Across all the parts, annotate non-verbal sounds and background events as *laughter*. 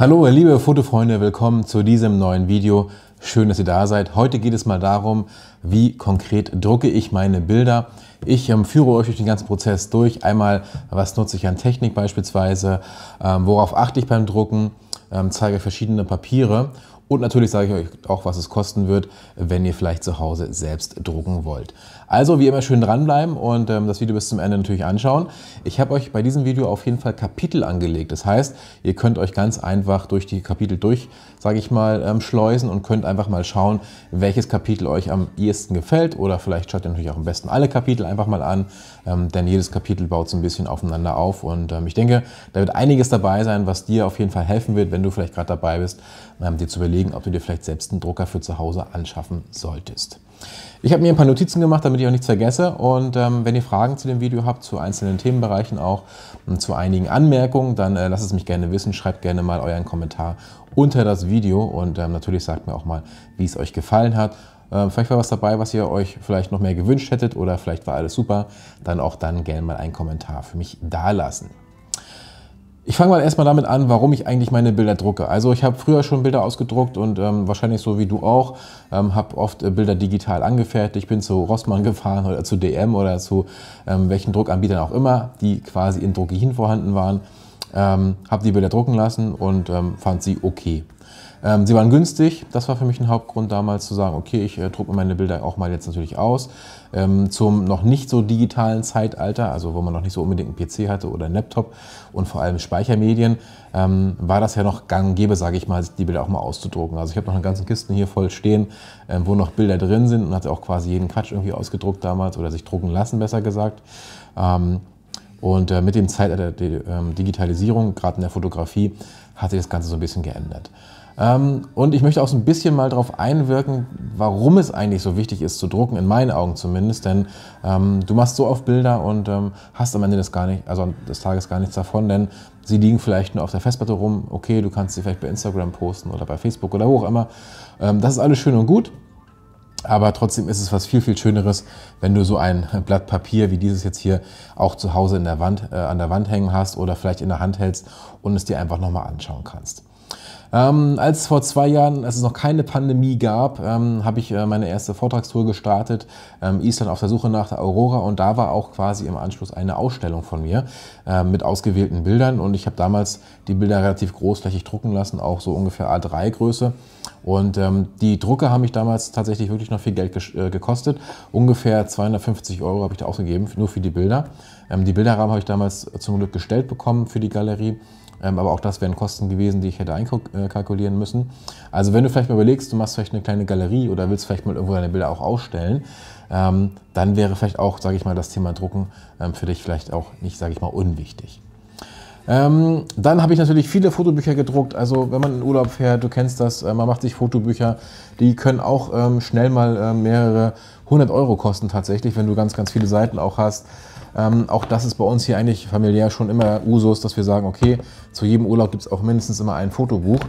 Hallo liebe Fotofreunde, willkommen zu diesem neuen Video. Schön, dass ihr da seid. Heute geht es mal darum, wie konkret drucke ich meine Bilder. Ich ähm, führe euch durch den ganzen Prozess durch. Einmal, was nutze ich an Technik beispielsweise, ähm, worauf achte ich beim Drucken, ähm, zeige verschiedene Papiere und natürlich sage ich euch auch, was es kosten wird, wenn ihr vielleicht zu Hause selbst drucken wollt. Also wie immer schön dranbleiben und ähm, das Video bis zum Ende natürlich anschauen. Ich habe euch bei diesem Video auf jeden Fall Kapitel angelegt. Das heißt, ihr könnt euch ganz einfach durch die Kapitel durch, sage ich mal, ähm, schleusen und könnt einfach mal schauen, welches Kapitel euch am ehesten gefällt oder vielleicht schaut ihr natürlich auch am besten alle Kapitel einfach mal an, ähm, denn jedes Kapitel baut so ein bisschen aufeinander auf und ähm, ich denke, da wird einiges dabei sein, was dir auf jeden Fall helfen wird, wenn du vielleicht gerade dabei bist, ähm, dir zu überlegen, ob du dir vielleicht selbst einen Drucker für zu Hause anschaffen solltest. Ich habe mir ein paar Notizen gemacht, damit ich auch nichts vergesse. Und ähm, wenn ihr Fragen zu dem Video habt, zu einzelnen Themenbereichen auch und hm, zu einigen Anmerkungen, dann äh, lasst es mich gerne wissen. Schreibt gerne mal euren Kommentar unter das Video und ähm, natürlich sagt mir auch mal, wie es euch gefallen hat. Ähm, vielleicht war was dabei, was ihr euch vielleicht noch mehr gewünscht hättet oder vielleicht war alles super. Dann auch dann gerne mal einen Kommentar für mich dalassen. Ich fange mal erstmal damit an, warum ich eigentlich meine Bilder drucke. Also ich habe früher schon Bilder ausgedruckt und ähm, wahrscheinlich so wie du auch, ähm, habe oft äh, Bilder digital angefertigt. Ich bin zu Rossmann gefahren oder zu DM oder zu ähm, welchen Druckanbietern auch immer, die quasi in Druckien vorhanden waren. Ähm, habe die Bilder drucken lassen und ähm, fand sie okay. Ähm, sie waren günstig, das war für mich ein Hauptgrund damals zu sagen, okay, ich äh, drucke meine Bilder auch mal jetzt natürlich aus. Ähm, zum noch nicht so digitalen Zeitalter, also wo man noch nicht so unbedingt einen PC hatte oder einen Laptop und vor allem Speichermedien, ähm, war das ja noch gang und gäbe, sage ich mal, die Bilder auch mal auszudrucken. Also ich habe noch eine ganze Kiste hier voll stehen, äh, wo noch Bilder drin sind und hatte auch quasi jeden Quatsch irgendwie ausgedruckt damals oder sich drucken lassen, besser gesagt. Ähm, und äh, mit dem Zeitalter der ähm, Digitalisierung, gerade in der Fotografie, hat sich das Ganze so ein bisschen geändert. Ähm, und ich möchte auch so ein bisschen mal darauf einwirken, warum es eigentlich so wichtig ist zu drucken, in meinen Augen zumindest. Denn ähm, du machst so oft Bilder und ähm, hast am Ende des, gar nicht, also des Tages gar nichts davon, denn sie liegen vielleicht nur auf der Festplatte rum. Okay, du kannst sie vielleicht bei Instagram posten oder bei Facebook oder wo auch immer. Ähm, das ist alles schön und gut. Aber trotzdem ist es was viel, viel Schöneres, wenn du so ein Blatt Papier wie dieses jetzt hier auch zu Hause in der Wand, äh, an der Wand hängen hast oder vielleicht in der Hand hältst und es dir einfach nochmal anschauen kannst. Ähm, als vor zwei Jahren, als es noch keine Pandemie gab, ähm, habe ich äh, meine erste Vortragstour gestartet, ähm, Island auf der Suche nach der Aurora und da war auch quasi im Anschluss eine Ausstellung von mir äh, mit ausgewählten Bildern und ich habe damals die Bilder relativ großflächig drucken lassen, auch so ungefähr A3 Größe und ähm, die Drucke haben mich damals tatsächlich wirklich noch viel Geld äh, gekostet, ungefähr 250 Euro habe ich da ausgegeben, nur für die Bilder. Ähm, die Bilderrahmen habe ich damals zum Glück gestellt bekommen für die Galerie ähm, aber auch das wären Kosten gewesen, die ich hätte einkalkulieren äh, müssen. Also wenn du vielleicht mal überlegst, du machst vielleicht eine kleine Galerie oder willst vielleicht mal irgendwo deine Bilder auch ausstellen, ähm, dann wäre vielleicht auch, sage ich mal, das Thema Drucken ähm, für dich vielleicht auch nicht, sage ich mal, unwichtig. dann habe ich natürlich viele Fotobücher gedruckt. Also wenn man in Urlaub fährt, du kennst das, äh, man macht sich Fotobücher. Die können auch schnell mal äh, mehrere hundert Euro kosten tatsächlich, wenn du ganz, ganz viele Seiten auch hast. Ähm, auch das ist bei uns hier eigentlich familiär schon immer Usus, dass wir sagen, okay, zu jedem Urlaub gibt es auch mindestens immer ein Fotobuch.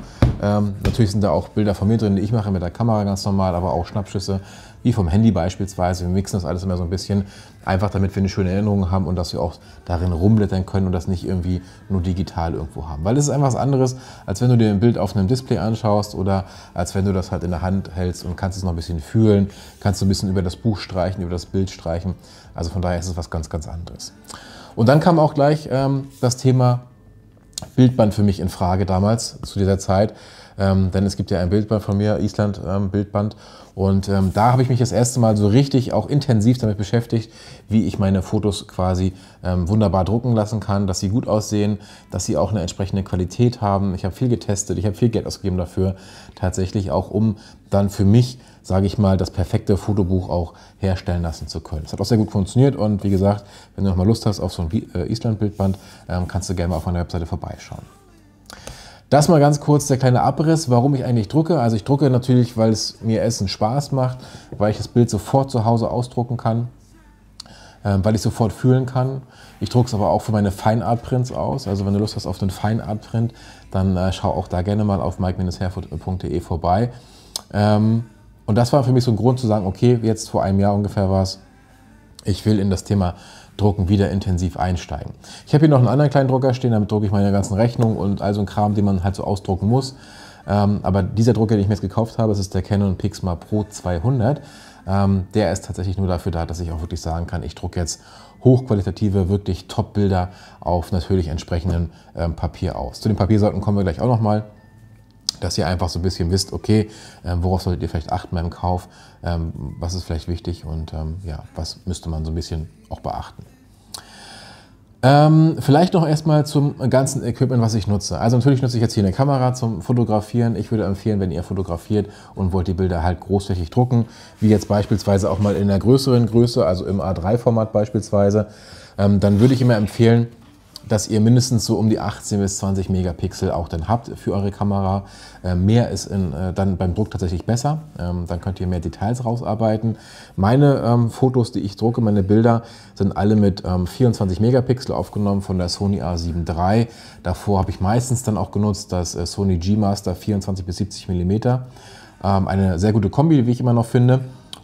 Ähm, natürlich sind da auch Bilder von mir drin, die ich mache mit der Kamera ganz normal, aber auch Schnappschüsse, wie vom Handy beispielsweise. Wir mixen das alles immer so ein bisschen, einfach damit wir eine schöne Erinnerung haben und dass wir auch darin rumblättern können und das nicht irgendwie nur digital irgendwo haben. Weil es ist einfach was anderes, als wenn du dir ein Bild auf einem Display anschaust oder als wenn du das halt in der Hand hältst und kannst es noch ein bisschen fühlen, kannst du ein bisschen über das Buch streichen, über das Bild streichen. Also von daher ist es was ganz, ganz anderes. Und dann kam auch gleich ähm, das Thema Bildband für mich in Frage damals, zu dieser Zeit, ähm, denn es gibt ja ein Bildband von mir, Island-Bildband. Ähm, und ähm, da habe ich mich das erste Mal so richtig auch intensiv damit beschäftigt, wie ich meine Fotos quasi ähm, wunderbar drucken lassen kann, dass sie gut aussehen, dass sie auch eine entsprechende Qualität haben. Ich habe viel getestet, ich habe viel Geld ausgegeben dafür, tatsächlich auch um dann für mich, sage ich mal, das perfekte Fotobuch auch herstellen lassen zu können. Es hat auch sehr gut funktioniert und wie gesagt, wenn du nochmal Lust hast auf so ein äh, Island-Bildband, ähm, kannst du gerne mal auf meiner Webseite vorbeischauen. Das mal ganz kurz der kleine Abriss, warum ich eigentlich drucke. Also ich drucke natürlich, weil es mir Essen Spaß macht, weil ich das Bild sofort zu Hause ausdrucken kann, äh, weil ich sofort fühlen kann. Ich drucke es aber auch für meine Feinart-Prints aus. Also wenn du Lust hast auf den Feinart-Print, dann äh, schau auch da gerne mal auf mike-herford.de vorbei. Ähm, und das war für mich so ein Grund zu sagen, okay, jetzt vor einem Jahr ungefähr war es, ich will in das Thema Drucken wieder intensiv einsteigen. Ich habe hier noch einen anderen kleinen Drucker stehen, damit drucke ich meine ganzen Rechnungen und all so ein Kram, den man halt so ausdrucken muss. Ähm, aber dieser Drucker, den ich mir jetzt gekauft habe, das ist der Canon Pixma Pro 200. Ähm, der ist tatsächlich nur dafür da, dass ich auch wirklich sagen kann, ich drucke jetzt hochqualitative, wirklich Top-Bilder auf natürlich entsprechenden ähm, Papier aus. Zu den Papiersorten kommen wir gleich auch nochmal dass ihr einfach so ein bisschen wisst, okay, ähm, worauf solltet ihr vielleicht achten beim Kauf, ähm, was ist vielleicht wichtig und ähm, ja, was müsste man so ein bisschen auch beachten. Ähm, vielleicht noch erstmal zum ganzen Equipment, was ich nutze. Also natürlich nutze ich jetzt hier eine Kamera zum Fotografieren. Ich würde empfehlen, wenn ihr fotografiert und wollt die Bilder halt großflächig drucken, wie jetzt beispielsweise auch mal in einer größeren Größe, also im A3-Format beispielsweise, ähm, dann würde ich immer empfehlen, dass ihr mindestens so um die 18 bis 20 Megapixel auch dann habt für eure Kamera. Äh, mehr ist in, äh, dann beim Druck tatsächlich besser. Ähm, dann könnt ihr mehr Details rausarbeiten. Meine ähm, Fotos, die ich drucke, meine Bilder, sind alle mit 24 ähm, Megapixel aufgenommen von der Sony A7 III. Davor habe ich meistens dann auch genutzt das äh, Sony G Master 24 bis 70 mm. eine sehr gute Kombi, wie ich immer noch finde.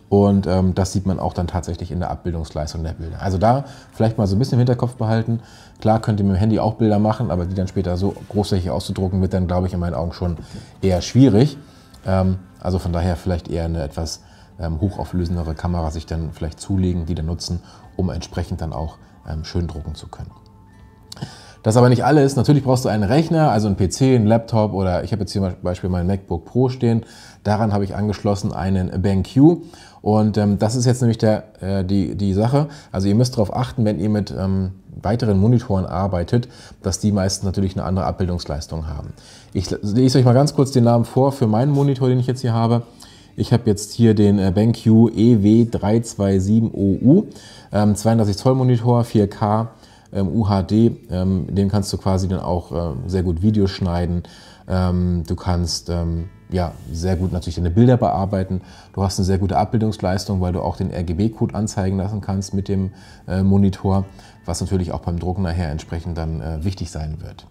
Und ähm, das sieht man auch dann tatsächlich in der Abbildungsleistung der Bilder. Also da vielleicht mal so ein bisschen im Hinterkopf behalten. Klar könnt ihr mit dem Handy auch Bilder machen, aber die dann später so großflächig auszudrucken, wird dann, glaube ich, in meinen Augen schon eher schwierig. Ähm, also von daher vielleicht eher eine etwas ähm, hochauflösendere Kamera sich dann vielleicht zulegen, die dann nutzen, um entsprechend dann auch ähm, schön drucken zu können. Das aber nicht alles. Natürlich brauchst du einen Rechner, also einen PC, einen Laptop oder ich habe jetzt hier zum Beispiel meinen MacBook Pro stehen. Daran habe ich angeschlossen einen BenQ und ähm, das ist jetzt nämlich der, äh, die, die Sache. Also ihr müsst darauf achten, wenn ihr mit ähm, weiteren Monitoren arbeitet, dass die meistens natürlich eine andere Abbildungsleistung haben. Ich lese euch mal ganz kurz den Namen vor für meinen Monitor, den ich jetzt hier habe. Ich habe jetzt hier den äh, BenQ EW327OU, ähm, 32 Zoll Monitor, 4K, ähm, UHD. Ähm, den kannst du quasi dann auch ähm, sehr gut Videos schneiden. Ähm, du kannst ähm, ja, sehr gut natürlich deine Bilder bearbeiten. Du hast eine sehr gute Abbildungsleistung, weil du auch den RGB-Code anzeigen lassen kannst mit dem äh, Monitor, was natürlich auch beim Drucken nachher entsprechend dann äh, wichtig sein wird.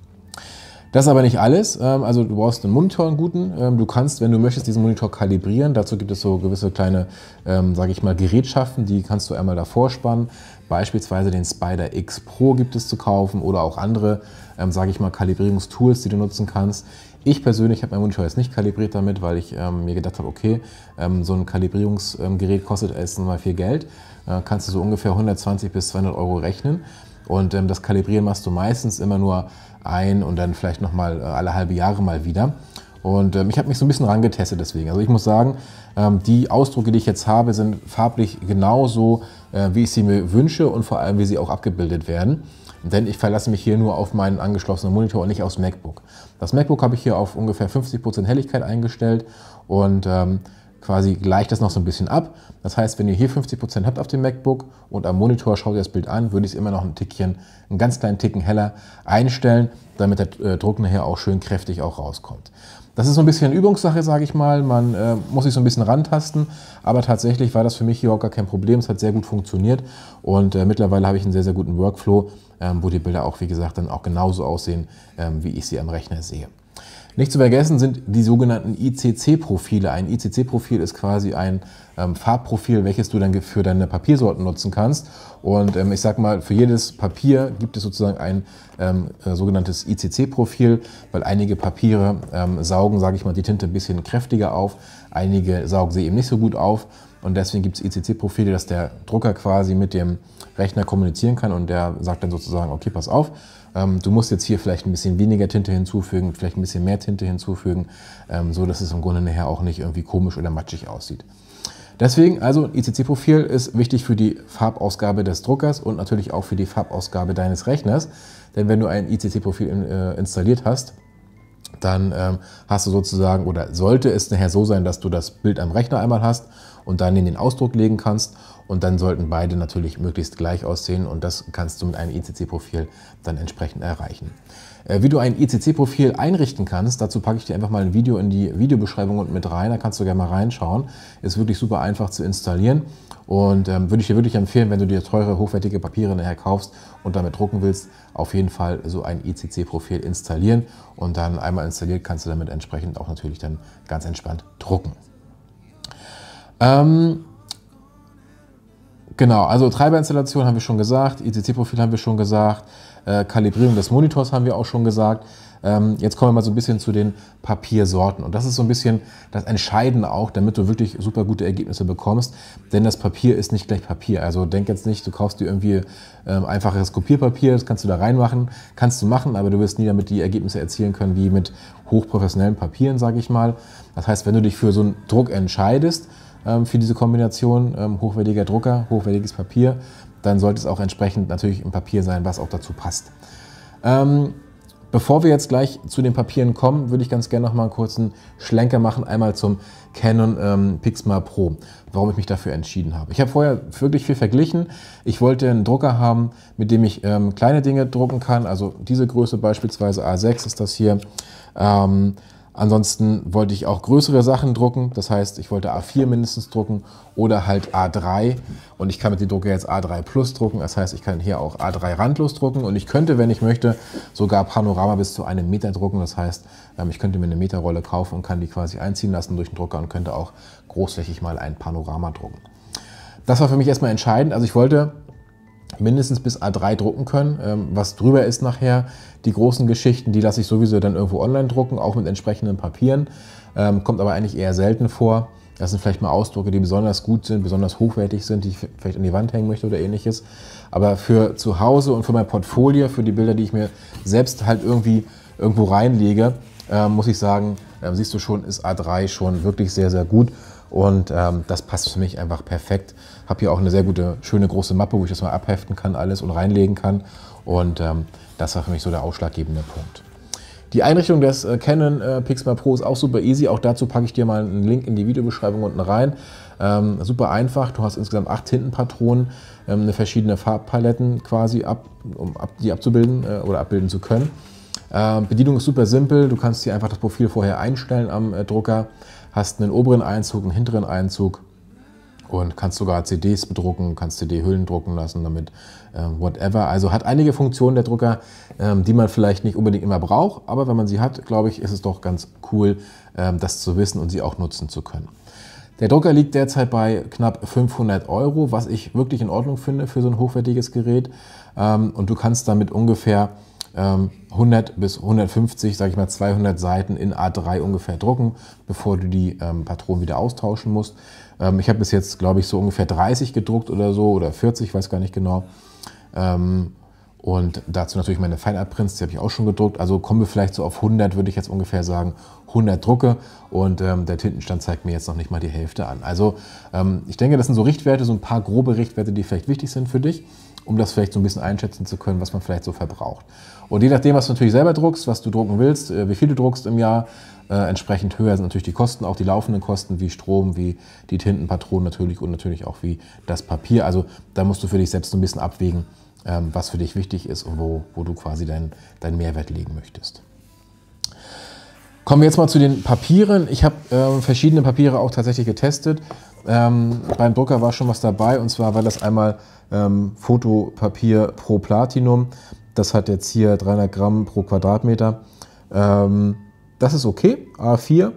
Das ist aber nicht alles. Ähm, also du brauchst einen Monitor, einen guten. Ähm, du kannst, wenn du möchtest, diesen Monitor kalibrieren. Dazu gibt es so gewisse kleine, ähm, sage ich mal, Gerätschaften, die kannst du einmal davor spannen. Beispielsweise den Spider X Pro gibt es zu kaufen oder auch andere, ähm, sage ich mal, Kalibrierungstools, die du nutzen kannst. Ich persönlich habe mein Monitor jetzt nicht kalibriert damit, weil ich ähm, mir gedacht habe, okay, ähm, so ein Kalibrierungsgerät ähm, kostet erstens mal viel Geld, äh, kannst du so ungefähr 120 bis 200 Euro rechnen. Und ähm, das Kalibrieren machst du meistens immer nur ein und dann vielleicht nochmal äh, alle halbe Jahre mal wieder. Und ähm, ich habe mich so ein bisschen rangetestet deswegen. Also ich muss sagen, ähm, die Ausdrucke, die ich jetzt habe, sind farblich genauso, äh, wie ich sie mir wünsche und vor allem, wie sie auch abgebildet werden denn ich verlasse mich hier nur auf meinen angeschlossenen Monitor und nicht aufs MacBook. Das MacBook habe ich hier auf ungefähr 50% Helligkeit eingestellt und ähm, quasi gleicht das noch so ein bisschen ab. Das heißt, wenn ihr hier 50% habt auf dem MacBook und am Monitor schaut ihr das Bild an, würde ich es immer noch ein Tickchen, einen ganz kleinen Ticken heller einstellen, damit der äh, Druck nachher auch schön kräftig auch rauskommt. Das ist so ein bisschen Übungssache, sage ich mal. Man äh, muss sich so ein bisschen rantasten. Aber tatsächlich war das für mich hier auch gar kein Problem. Es hat sehr gut funktioniert. Und äh, mittlerweile habe ich einen sehr, sehr guten Workflow, ähm, wo die Bilder auch, wie gesagt, dann auch genauso aussehen, ähm, wie ich sie am Rechner sehe. Nicht zu vergessen sind die sogenannten ICC-Profile. Ein ICC-Profil ist quasi ein ähm, Farbprofil, welches du dann für deine Papiersorten nutzen kannst. Und ähm, ich sag mal, für jedes Papier gibt es sozusagen ein ähm, äh, sogenanntes ICC-Profil, weil einige Papiere ähm, saugen, sage ich mal, die Tinte ein bisschen kräftiger auf, einige saugen sie eben nicht so gut auf. Und deswegen gibt es ICC-Profile, dass der Drucker quasi mit dem Rechner kommunizieren kann und der sagt dann sozusagen, okay, pass auf, ähm, du musst jetzt hier vielleicht ein bisschen weniger Tinte hinzufügen, vielleicht ein bisschen mehr Tinte hinzufügen, ähm, so dass es im Grunde nachher auch nicht irgendwie komisch oder matschig aussieht. Deswegen also ICC-Profil ist wichtig für die Farbausgabe des Druckers und natürlich auch für die Farbausgabe deines Rechners. Denn wenn du ein ICC-Profil in, äh, installiert hast, dann ähm, hast du sozusagen oder sollte es nachher so sein, dass du das Bild am Rechner einmal hast und dann in den Ausdruck legen kannst. Und dann sollten beide natürlich möglichst gleich aussehen und das kannst du mit einem ICC-Profil dann entsprechend erreichen. Äh, wie du ein ICC-Profil einrichten kannst, dazu packe ich dir einfach mal ein Video in die Videobeschreibung unten mit rein, da kannst du gerne mal reinschauen. Ist wirklich super einfach zu installieren und ähm, würde ich dir wirklich empfehlen, wenn du dir teure, hochwertige Papiere nachher kaufst und damit drucken willst, auf jeden Fall so ein ICC-Profil installieren und dann einmal installiert kannst du damit entsprechend auch natürlich dann ganz entspannt drucken. Ähm, genau, also Treiberinstallation haben wir schon gesagt, ICC-Profil haben wir schon gesagt, äh, Kalibrierung des Monitors haben wir auch schon gesagt. Ähm, jetzt kommen wir mal so ein bisschen zu den Papiersorten. Und das ist so ein bisschen das Entscheidende auch, damit du wirklich super gute Ergebnisse bekommst. Denn das Papier ist nicht gleich Papier. Also denk jetzt nicht, du kaufst dir irgendwie ähm, einfaches Kopierpapier, das kannst du da reinmachen, kannst du machen, aber du wirst nie damit die Ergebnisse erzielen können wie mit hochprofessionellen Papieren, sage ich mal. Das heißt, wenn du dich für so einen Druck entscheidest, ähm, für diese Kombination ähm, hochwertiger Drucker, hochwertiges Papier, dann sollte es auch entsprechend natürlich ein Papier sein, was auch dazu passt. Ähm, bevor wir jetzt gleich zu den Papieren kommen, würde ich ganz gerne noch mal einen kurzen Schlenker machen, einmal zum Canon ähm, Pixma Pro, warum ich mich dafür entschieden habe. Ich habe vorher wirklich viel verglichen. Ich wollte einen Drucker haben, mit dem ich ähm, kleine Dinge drucken kann, also diese Größe beispielsweise A6 ist das hier. Ähm, Ansonsten wollte ich auch größere Sachen drucken, das heißt, ich wollte A4 mindestens drucken oder halt A3 und ich kann mit dem Drucker jetzt A3 Plus drucken, das heißt, ich kann hier auch A3 randlos drucken und ich könnte, wenn ich möchte, sogar Panorama bis zu einem Meter drucken, das heißt, ähm, ich könnte mir eine Meterrolle kaufen und kann die quasi einziehen lassen durch den Drucker und könnte auch großflächig mal ein Panorama drucken. Das war für mich erstmal entscheidend, also ich wollte mindestens bis A3 drucken können. Ähm, was drüber ist nachher, die großen Geschichten, die lasse ich sowieso dann irgendwo online drucken, auch mit entsprechenden Papieren. Ähm, kommt aber eigentlich eher selten vor. Das sind vielleicht mal Ausdrucke, die besonders gut sind, besonders hochwertig sind, die ich vielleicht an die Wand hängen möchte oder ähnliches. Aber für zu Hause und für mein Portfolio, für die Bilder, die ich mir selbst halt irgendwie irgendwo reinlege, ähm, muss ich sagen, siehst du schon, ist A3 schon wirklich sehr, sehr gut. Und ähm, das passt für mich einfach perfekt. Habe hier auch eine sehr gute, schöne große Mappe, wo ich das mal abheften kann, alles und reinlegen kann. Und ähm, das war für mich so der ausschlaggebende Punkt. Die Einrichtung des äh, Canon äh, Pixma Pro ist auch super easy. Auch dazu packe ich dir mal einen Link in die Videobeschreibung unten rein. Ähm, super einfach. Du hast insgesamt acht Tintenpatronen, ähm, eine verschiedene Farbpaletten quasi, ab, um ab, die abzubilden äh, oder abbilden zu können. Ähm, Bedienung ist super simpel. Du kannst hier einfach das Profil vorher einstellen am äh, Drucker hast einen oberen Einzug, einen hinteren Einzug und kannst sogar CDs bedrucken, kannst CD-Hüllen drucken lassen damit, äh, whatever. Also hat einige Funktionen der Drucker, ähm, die man vielleicht nicht unbedingt immer braucht, aber wenn man sie hat, glaube ich, ist es doch ganz cool, ähm, das zu wissen und sie auch nutzen zu können. Der Drucker liegt derzeit bei knapp 500 Euro, was ich wirklich in Ordnung finde für so ein hochwertiges Gerät. Ähm, und du kannst damit ungefähr 100 ähm, bis 150, sage ich mal 200 Seiten in A3 ungefähr drucken, bevor du die ähm, Patronen wieder austauschen musst. Ähm, ich habe bis jetzt, glaube ich, so ungefähr 30 gedruckt oder so oder 40, weiß gar nicht genau. Ähm, und dazu natürlich meine Feinabprints, die habe ich auch schon gedruckt. Also kommen wir vielleicht so auf 100, würde ich jetzt ungefähr sagen, 100 Drucke. Und ähm, der Tintenstand zeigt mir jetzt noch nicht mal die Hälfte an. Also ähm, ich denke, das sind so Richtwerte, so ein paar grobe Richtwerte, die vielleicht wichtig sind für dich um das vielleicht so ein bisschen einschätzen zu können, was man vielleicht so verbraucht. Und je nachdem, was du natürlich selber druckst, was du drucken willst, äh, wie viel du druckst im Jahr, äh, entsprechend höher sind natürlich die Kosten, auch die laufenden Kosten wie Strom, wie die Tintenpatronen natürlich und natürlich auch wie das Papier. Also da musst du für dich selbst so ein bisschen abwägen, ähm, was für dich wichtig ist und wo, wo du quasi deinen dein Mehrwert legen möchtest. Kommen wir jetzt mal zu den Papieren. Ich habe äh, verschiedene Papiere auch tatsächlich getestet. Ähm, beim Drucker war schon was dabei und zwar war das einmal ähm, Fotopapier Pro Platinum. Das hat jetzt hier 300 Gramm pro Quadratmeter. Ähm, das ist okay, A4.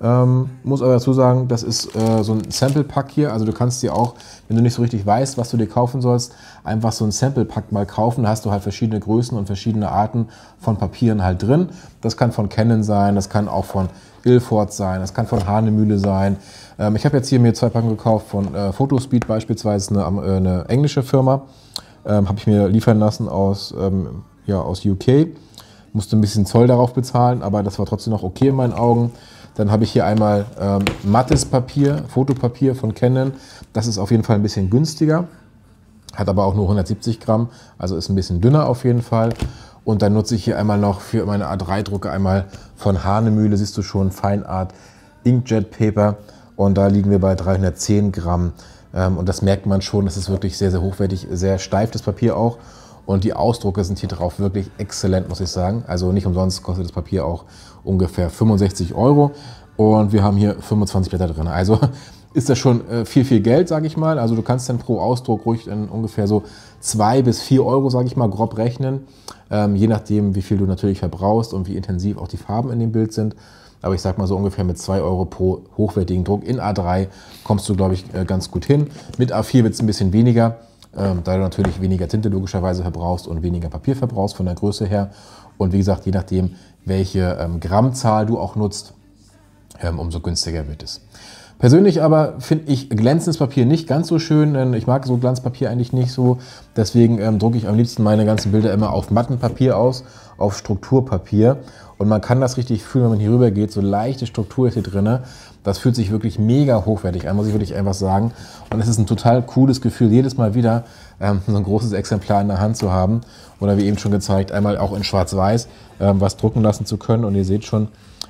Ähm, muss aber dazu sagen, das ist äh, so ein Sample-Pack hier. Also du kannst dir auch, wenn du nicht so richtig weißt, was du dir kaufen sollst, einfach so ein Sample-Pack mal kaufen. Da hast du halt verschiedene Größen und verschiedene Arten von Papieren halt drin. Das kann von Canon sein, das kann auch von Ilford sein, das kann von Hahnemühle sein. Ähm, ich habe jetzt hier mir zwei Packen gekauft von äh, Photospeed beispielsweise, eine, äh, eine englische Firma. Ähm, habe ich mir liefern lassen aus, ähm, ja, aus UK. Musste ein bisschen Zoll darauf bezahlen, aber das war trotzdem noch okay in meinen Augen. Dann habe ich hier einmal ähm, mattes Papier, Fotopapier von Canon. Das ist auf jeden Fall ein bisschen günstiger, hat aber auch nur 170 Gramm, also ist ein bisschen dünner auf jeden Fall. Und dann nutze ich hier einmal noch für meine A3-Drucke einmal von Hahnemühle, siehst du schon, Feinart Inkjet Paper. Und da liegen wir bei 310 Gramm. Ähm, und das merkt man schon, das ist wirklich sehr, sehr hochwertig, sehr steif, das Papier auch. Und die Ausdrucke sind hier drauf wirklich exzellent, muss ich sagen. Also nicht umsonst kostet das Papier auch ungefähr 65 Euro. Und wir haben hier 25 Blätter drin. Also *laughs* ist das schon äh, viel, viel Geld, sage ich mal. Also du kannst dann pro Ausdruck ruhig in ungefähr so 2 bis 4 Euro, sage ich mal, grob rechnen. Ähm, je nachdem, wie viel du natürlich verbrauchst und wie intensiv auch die Farben in dem Bild sind. Aber ich sag mal so ungefähr mit 2 Euro pro hochwertigen Druck in A3 kommst du, glaube ich, äh, ganz gut hin. Mit A4 wird es ein bisschen weniger ähm, da du natürlich weniger Tinte logischerweise verbrauchst und weniger Papier verbrauchst von der Größe her. Und wie gesagt, je nachdem, welche ähm, Grammzahl du auch nutzt, ähm, umso günstiger wird es. Persönlich aber finde ich glänzendes Papier nicht ganz so schön, denn ich mag so Glanzpapier eigentlich nicht so. Deswegen ähm, drucke ich am liebsten meine ganzen Bilder immer auf Mattenpapier aus, auf Strukturpapier. Und man kann das richtig fühlen, wenn man hier rüber geht. So leichte Struktur ist hier drin. Das fühlt sich wirklich mega hochwertig an, muss ich wirklich einfach sagen. Und es ist ein total cooles Gefühl, jedes Mal wieder ähm, so ein großes Exemplar in der Hand zu haben. Oder wie eben schon gezeigt, einmal auch in schwarz-weiß ähm, was drucken lassen zu können. Und ihr seht schon,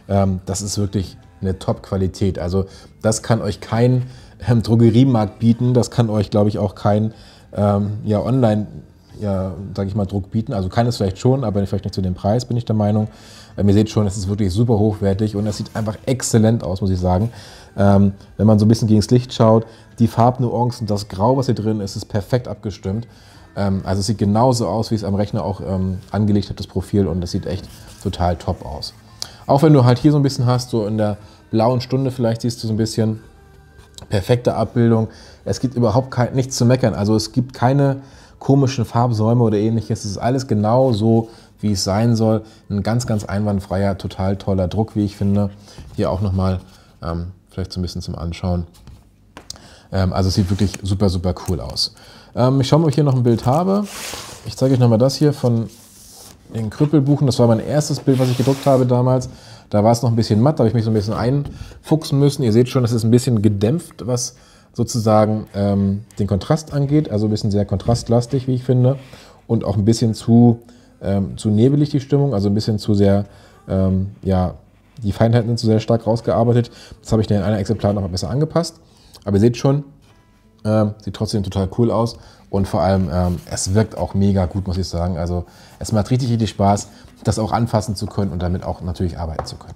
ähm, das ist wirklich eine Top-Qualität. Also das kann euch kein ähm, Drogeriemarkt bieten, das kann euch, glaube ich, auch kein ähm, ja, Online, ja, sage ich mal, Druck bieten. Also kann es vielleicht schon, aber vielleicht nicht zu dem Preis, bin ich der Meinung. Ähm, ihr seht schon, es ist wirklich super hochwertig und es sieht einfach exzellent aus, muss ich sagen. Ähm, wenn man so ein bisschen gegen das Licht schaut, die Farbnuancen, das Grau, was hier drin ist, ist perfekt abgestimmt. Ähm, also es sieht genauso aus, wie es am Rechner auch ähm, angelegt hat, das Profil, und das sieht echt total top aus. Auch wenn du halt hier so ein bisschen hast, so in der blauen Stunde vielleicht siehst du so ein bisschen perfekte Abbildung. Es gibt überhaupt kein, nichts zu meckern. Also es gibt keine komischen Farbsäume oder ähnliches. Es ist alles genau so, wie es sein soll. Ein ganz, ganz einwandfreier, total toller Druck, wie ich finde. Hier auch nochmal ähm, vielleicht so ein bisschen zum Anschauen. Ähm, also es sieht wirklich super, super cool aus. Ähm, ich schaue mal, ob ich hier noch ein Bild habe. Ich zeige euch nochmal das hier von in Krüppelbuchen. Das war mein erstes Bild, was ich gedruckt habe damals. Da war es noch ein bisschen matt, da habe ich mich so ein bisschen einfuchsen müssen. Ihr seht schon, das ist ein bisschen gedämpft, was sozusagen ähm, den Kontrast angeht. Also ein bisschen sehr kontrastlastig, wie ich finde. Und auch ein bisschen zu, ähm, zu nebelig die Stimmung, also ein bisschen zu sehr, ähm, ja, die Feinheiten sind zu sehr stark rausgearbeitet. Das habe ich in einer Exemplar nochmal besser angepasst. Aber ihr seht schon, ähm, sieht trotzdem total cool aus. Und vor allem, ähm, es wirkt auch mega gut, muss ich sagen. Also es macht richtig, richtig Spaß, das auch anfassen zu können und damit auch natürlich arbeiten zu können.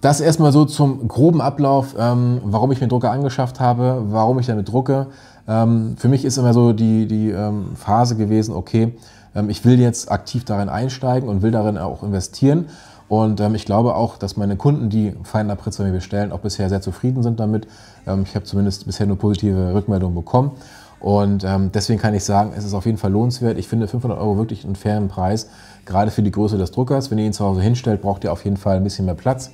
Das erstmal so zum groben Ablauf, ähm, warum ich mir Drucker angeschafft habe, warum ich damit drucke. Ähm, für mich ist immer so die, die ähm, Phase gewesen, okay, ähm, ich will jetzt aktiv darin einsteigen und will darin auch investieren. Und ähm, ich glaube auch, dass meine Kunden, die Fine bei mir bestellen, auch bisher sehr zufrieden sind damit. Ähm, ich habe zumindest bisher nur positive Rückmeldungen bekommen. Und ähm, deswegen kann ich sagen, es ist auf jeden Fall lohnenswert. Ich finde 500 Euro wirklich einen fairen Preis, gerade für die Größe des Druckers. Wenn ihr ihn zu Hause hinstellt, braucht ihr auf jeden Fall ein bisschen mehr Platz.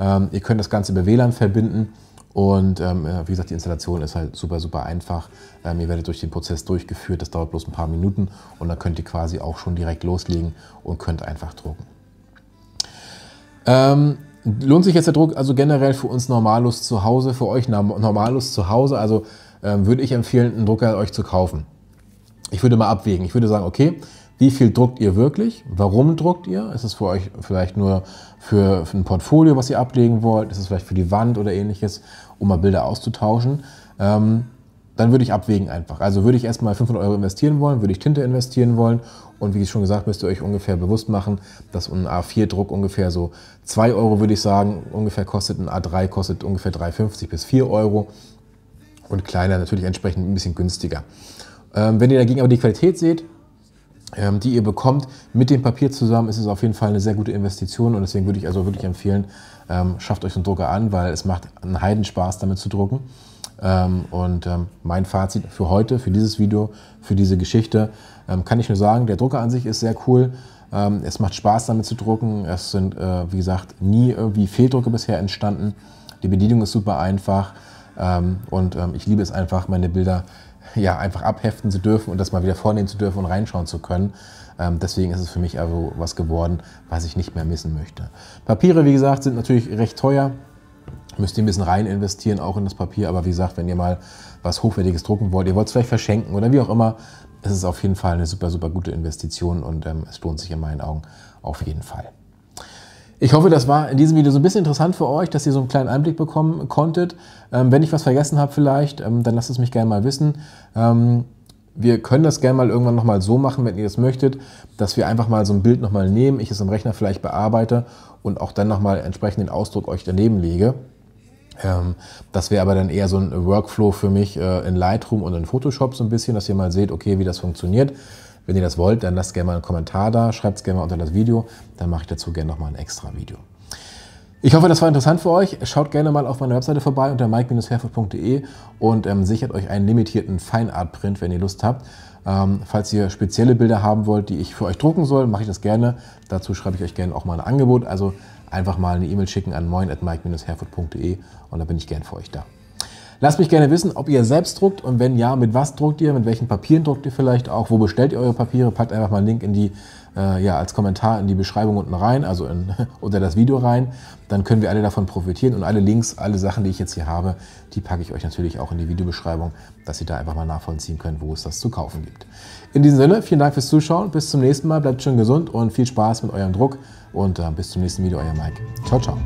Ähm, ihr könnt das Ganze über WLAN verbinden. Und ähm, wie gesagt, die Installation ist halt super, super einfach. Ähm, ihr werdet durch den Prozess durchgeführt, das dauert bloß ein paar Minuten und dann könnt ihr quasi auch schon direkt loslegen und könnt einfach drucken. Ähm, lohnt sich jetzt der Druck also generell für uns Normalos zu Hause, für euch Normalos zu Hause? Also ähm, würde ich empfehlen, einen Drucker euch zu kaufen. Ich würde mal abwägen. Ich würde sagen, okay, wie viel druckt ihr wirklich? Warum druckt ihr? Ist es für euch vielleicht nur für, für ein Portfolio, was ihr ablegen wollt? Ist es vielleicht für die Wand oder ähnliches, um mal Bilder auszutauschen? Ähm, dann würde ich abwägen einfach. Also würde ich erstmal 500 Euro investieren wollen, würde ich Tinte investieren wollen und wie schon gesagt, müsst ihr euch ungefähr bewusst machen, dass ein A4-Druck ungefähr so 2 Euro, würde ich sagen, ungefähr kostet, ein A3 kostet ungefähr 3,50 bis 4 Euro und kleiner natürlich entsprechend ein bisschen günstiger. Ähm, wenn ihr dagegen aber die Qualität seht, ähm, die ihr bekommt mit dem Papier zusammen, ist es auf jeden Fall eine sehr gute Investition und deswegen würde ich also wirklich empfehlen, ähm, schafft euch einen Drucker an, weil es macht einen Heidenspaß damit zu drucken. Ähm, und ähm, mein Fazit für heute, für dieses Video, für diese Geschichte, ähm, kann ich nur sagen, der Drucker an sich ist sehr cool. es macht Spaß damit zu drucken. Es sind, äh, wie gesagt, nie irgendwie Fehldrucke bisher entstanden. Die Bedienung ist super einfach und ich liebe es einfach, meine Bilder ja, einfach abheften zu dürfen und das mal wieder vornehmen zu dürfen und reinschauen zu können. Ähm, deswegen ist es für mich also was geworden, was ich nicht mehr missen möchte. Papiere, wie gesagt, sind natürlich recht teuer. Müsst ihr ein bisschen rein investieren, auch in das Papier. Aber wie gesagt, wenn ihr mal was Hochwertiges drucken wollt, ihr wollt es vielleicht verschenken oder wie auch immer, es ist auf jeden Fall eine super, super gute Investition und ähm, es lohnt sich in meinen Augen auf jeden Fall. Ich hoffe, das war in diesem Video so ein bisschen interessant für euch, dass ihr so einen kleinen Einblick bekommen konntet. Ähm, wenn ich was vergessen habe vielleicht, ähm, dann lasst es mich gerne mal wissen. Ähm, wir können das gerne mal irgendwann nochmal so machen, wenn ihr das möchtet, dass wir einfach mal so ein Bild nochmal nehmen, ich es im Rechner vielleicht bearbeite und auch dann nochmal entsprechend den Ausdruck euch daneben lege. Ähm, das wäre aber dann eher so ein Workflow für mich äh, in Lightroom und in Photoshop so ein bisschen, dass ihr mal seht, okay, wie das funktioniert. Wenn ihr das wollt, dann lasst gerne mal einen Kommentar da, schreibt es gerne mal unter das Video, dann mache ich dazu gerne nochmal ein extra Video. Ich hoffe, das war interessant für euch. Schaut gerne mal auf meiner Webseite vorbei unter mike-herford.de und ähm, sichert euch einen limitierten Feinart-Print, wenn ihr Lust habt. Ähm, falls ihr spezielle Bilder haben wollt, die ich für euch drucken soll, mache ich das gerne. Dazu schreibe ich euch gerne auch mal ein Angebot. Also einfach mal eine E-Mail schicken an moin.mike-herford.de und da bin ich gern für euch da. Lasst mich gerne wissen, ob ihr selbst druckt und wenn ja, mit was druckt ihr, mit welchen Papieren druckt ihr vielleicht auch, wo bestellt ihr eure Papiere, packt einfach mal einen Link in die, äh, ja, als Kommentar in die Beschreibung unten rein, also in, *laughs* unter das Video rein, dann können wir alle davon profitieren und alle Links, alle Sachen, die ich jetzt hier habe, die packe ich euch natürlich auch in die Videobeschreibung, dass ihr da einfach mal nachvollziehen könnt, wo es das zu kaufen gibt. In diesem Sinne, vielen Dank fürs Zuschauen. Bis zum nächsten Mal. Bleibt schön gesund und viel Spaß mit eurem Druck. Und äh, bis zum nächsten Video, euer Mike. Ciao, ciao.